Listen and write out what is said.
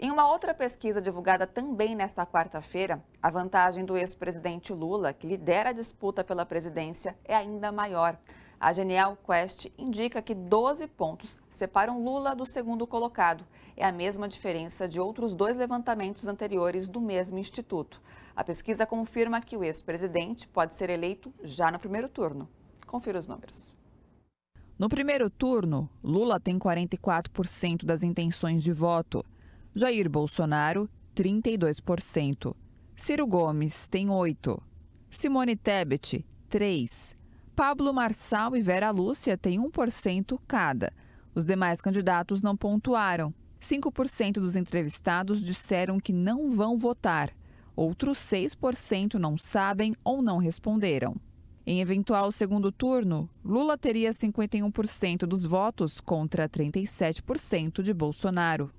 Em uma outra pesquisa divulgada também nesta quarta-feira, a vantagem do ex-presidente Lula, que lidera a disputa pela presidência, é ainda maior. A Genial Quest indica que 12 pontos separam Lula do segundo colocado. É a mesma diferença de outros dois levantamentos anteriores do mesmo instituto. A pesquisa confirma que o ex-presidente pode ser eleito já no primeiro turno. Confira os números. No primeiro turno, Lula tem 44% das intenções de voto. Jair Bolsonaro, 32%. Ciro Gomes tem 8%. Simone Tebet, 3%. Pablo Marçal e Vera Lúcia têm 1% cada. Os demais candidatos não pontuaram. 5% dos entrevistados disseram que não vão votar. Outros 6% não sabem ou não responderam. Em eventual segundo turno, Lula teria 51% dos votos contra 37% de Bolsonaro.